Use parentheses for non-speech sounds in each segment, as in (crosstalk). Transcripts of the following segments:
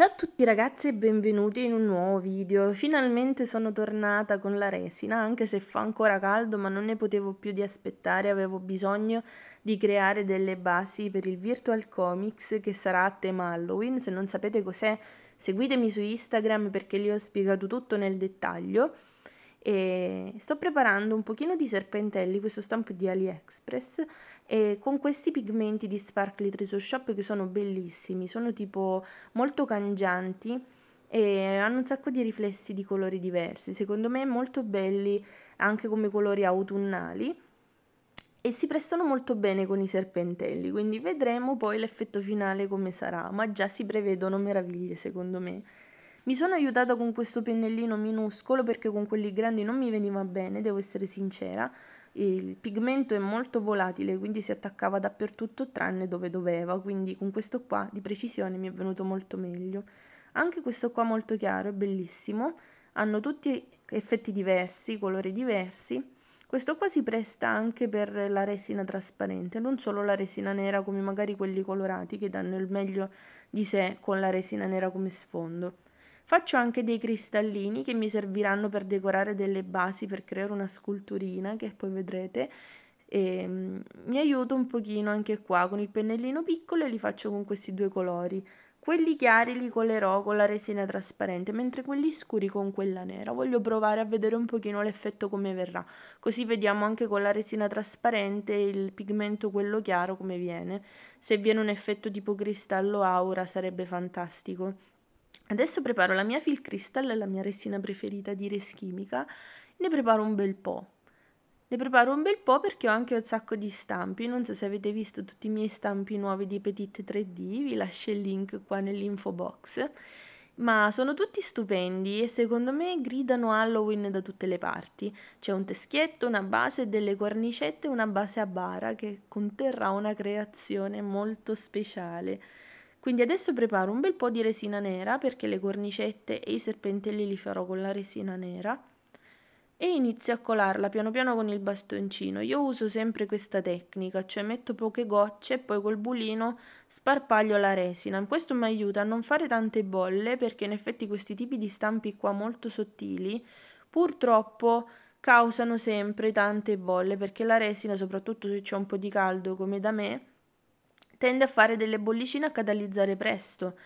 Ciao a tutti ragazzi e benvenuti in un nuovo video. Finalmente sono tornata con la resina, anche se fa ancora caldo, ma non ne potevo più di aspettare, avevo bisogno di creare delle basi per il Virtual Comics che sarà a tema Halloween. Se non sapete cos'è, seguitemi su Instagram perché lì ho spiegato tutto nel dettaglio. E sto preparando un pochino di serpentelli, questo stampo di AliExpress, e con questi pigmenti di Sparkly Treasure Shop che sono bellissimi, sono tipo molto cangianti e hanno un sacco di riflessi di colori diversi, secondo me molto belli anche come colori autunnali e si prestano molto bene con i serpentelli, quindi vedremo poi l'effetto finale come sarà, ma già si prevedono meraviglie secondo me. Mi sono aiutata con questo pennellino minuscolo perché con quelli grandi non mi veniva bene, devo essere sincera. Il pigmento è molto volatile, quindi si attaccava dappertutto tranne dove doveva, quindi con questo qua di precisione mi è venuto molto meglio. Anche questo qua molto chiaro, è bellissimo. Hanno tutti effetti diversi, colori diversi. Questo qua si presta anche per la resina trasparente, non solo la resina nera come magari quelli colorati che danno il meglio di sé con la resina nera come sfondo. Faccio anche dei cristallini che mi serviranno per decorare delle basi, per creare una sculturina che poi vedrete. E, ehm, mi aiuto un pochino anche qua con il pennellino piccolo e li faccio con questi due colori. Quelli chiari li colerò con la resina trasparente, mentre quelli scuri con quella nera. Voglio provare a vedere un pochino l'effetto come verrà, così vediamo anche con la resina trasparente il pigmento quello chiaro come viene. Se viene un effetto tipo cristallo aura sarebbe fantastico. Adesso preparo la mia Fill Crystal, la mia resina preferita di Reschimica, ne preparo un bel po'. Ne preparo un bel po' perché ho anche un sacco di stampi, non so se avete visto tutti i miei stampi nuovi di Petit 3D, vi lascio il link qua nell'info box, ma sono tutti stupendi e secondo me gridano Halloween da tutte le parti. C'è un teschietto, una base, delle cornicette e una base a bara che conterrà una creazione molto speciale. Quindi adesso preparo un bel po' di resina nera perché le cornicette e i serpentelli li farò con la resina nera e inizio a colarla piano piano con il bastoncino. Io uso sempre questa tecnica, cioè metto poche gocce e poi col bulino sparpaglio la resina. Questo mi aiuta a non fare tante bolle perché in effetti questi tipi di stampi qua molto sottili purtroppo causano sempre tante bolle perché la resina, soprattutto se c'è un po' di caldo come da me, tende a fare delle bollicine a catalizzare presto.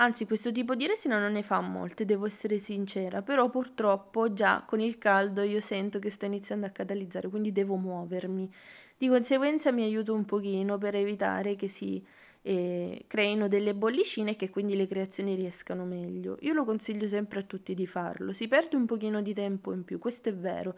Anzi, questo tipo di resina non ne fa molte, devo essere sincera, però purtroppo già con il caldo io sento che sta iniziando a catalizzare, quindi devo muovermi. Di conseguenza mi aiuto un pochino per evitare che si eh, creino delle bollicine e che quindi le creazioni riescano meglio. Io lo consiglio sempre a tutti di farlo, si perde un pochino di tempo in più, questo è vero,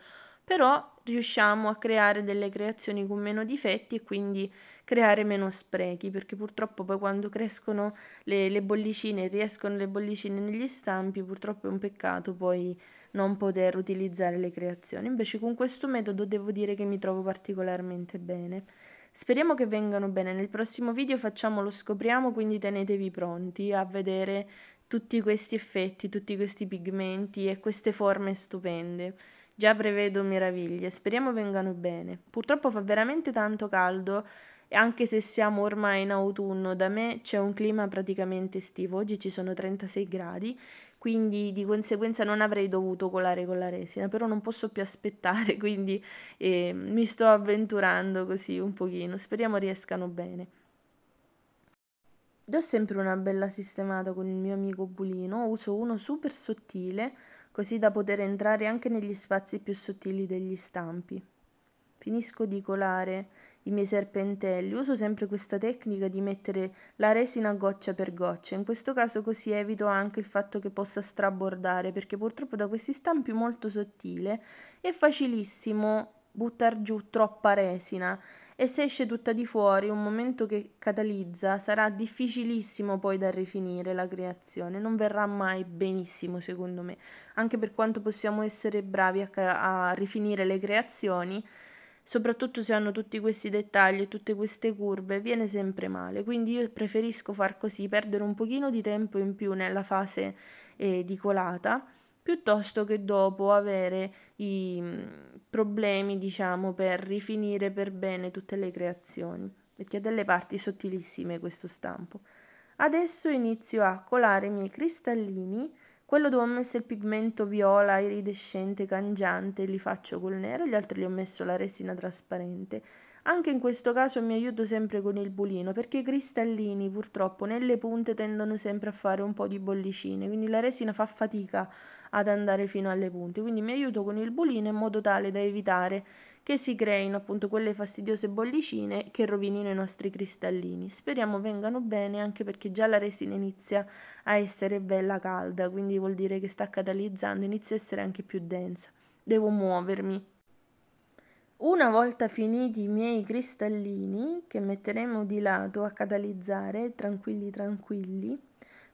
però riusciamo a creare delle creazioni con meno difetti e quindi creare meno sprechi, perché purtroppo poi quando crescono le, le bollicine, riescono le bollicine negli stampi, purtroppo è un peccato poi non poter utilizzare le creazioni. Invece con questo metodo devo dire che mi trovo particolarmente bene. Speriamo che vengano bene, nel prossimo video facciamo lo scopriamo, quindi tenetevi pronti a vedere tutti questi effetti, tutti questi pigmenti e queste forme stupende. Già prevedo meraviglie, speriamo vengano bene. Purtroppo fa veramente tanto caldo e anche se siamo ormai in autunno, da me c'è un clima praticamente estivo. Oggi ci sono 36 gradi, quindi di conseguenza non avrei dovuto colare con la resina, però non posso più aspettare, (laughs) quindi eh, mi sto avventurando così un pochino, speriamo riescano bene. Do sempre una bella sistemata con il mio amico Bulino, uso uno super sottile così da poter entrare anche negli spazi più sottili degli stampi. Finisco di colare i miei serpentelli, uso sempre questa tecnica di mettere la resina goccia per goccia, in questo caso così evito anche il fatto che possa strabordare, perché purtroppo da questi stampi molto sottile è facilissimo buttare giù troppa resina e se esce tutta di fuori, un momento che catalizza, sarà difficilissimo poi da rifinire la creazione, non verrà mai benissimo secondo me, anche per quanto possiamo essere bravi a, a rifinire le creazioni, soprattutto se hanno tutti questi dettagli e tutte queste curve, viene sempre male, quindi io preferisco far così, perdere un pochino di tempo in più nella fase eh, di colata piuttosto che dopo avere i mm, problemi, diciamo, per rifinire per bene tutte le creazioni, perché ha delle parti sottilissime questo stampo. Adesso inizio a colare i miei cristallini quello dove ho messo il pigmento viola iridescente cangiante li faccio col nero, gli altri li ho messo la resina trasparente. Anche in questo caso mi aiuto sempre con il bulino perché i cristallini purtroppo nelle punte tendono sempre a fare un po' di bollicine, quindi la resina fa fatica ad andare fino alle punte, quindi mi aiuto con il bulino in modo tale da evitare che si creino appunto quelle fastidiose bollicine che rovinino i nostri cristallini. Speriamo vengano bene anche perché già la resina inizia a essere bella calda, quindi vuol dire che sta catalizzando, inizia a essere anche più densa. Devo muovermi. Una volta finiti i miei cristallini, che metteremo di lato a catalizzare, tranquilli tranquilli,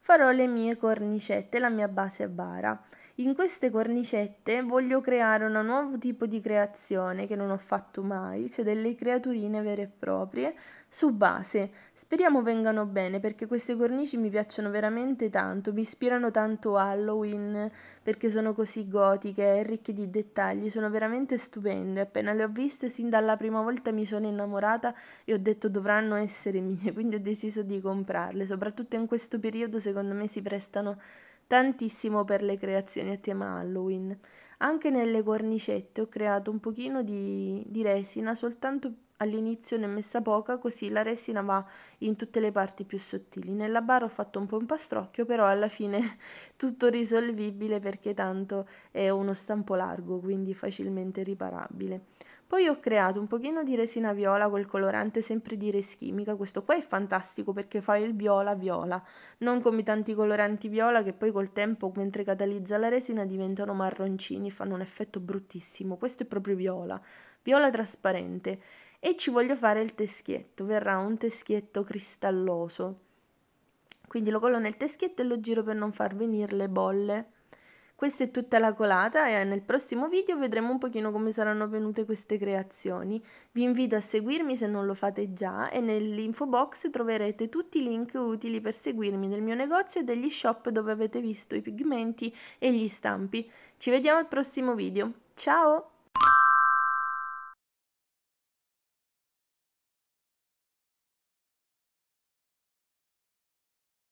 farò le mie cornicette, la mia base a bara in queste cornicette voglio creare un nuovo tipo di creazione che non ho fatto mai, cioè delle creaturine vere e proprie su base. Speriamo vengano bene perché queste cornici mi piacciono veramente tanto, mi ispirano tanto Halloween perché sono così gotiche, e ricche di dettagli, sono veramente stupende. Appena le ho viste sin dalla prima volta mi sono innamorata e ho detto dovranno essere mie, (laughs) quindi ho deciso di comprarle, soprattutto in questo periodo secondo me si prestano tantissimo per le creazioni a tema Halloween. Anche nelle cornicette ho creato un pochino di, di resina, soltanto all'inizio ne ho messa poca così la resina va in tutte le parti più sottili. Nella bara ho fatto un po' un pastrocchio, però alla fine (laughs) tutto risolvibile perché tanto è uno stampo largo, quindi facilmente riparabile. Poi ho creato un pochino di resina viola col colorante sempre di Reschimica, questo qua è fantastico perché fa il viola viola, non come tanti coloranti viola che poi col tempo mentre catalizza la resina diventano marroncini, fanno un effetto bruttissimo, questo è proprio viola, viola trasparente e ci voglio fare il teschietto, verrà un teschietto cristalloso, quindi lo collo nel teschietto e lo giro per non far venire le bolle questa è tutta la colata e nel prossimo video vedremo un pochino come saranno venute queste creazioni. Vi invito a seguirmi se non lo fate già e nell'info box troverete tutti i link utili per seguirmi nel mio negozio e degli shop dove avete visto i pigmenti e gli stampi. Ci vediamo al prossimo video. Ciao!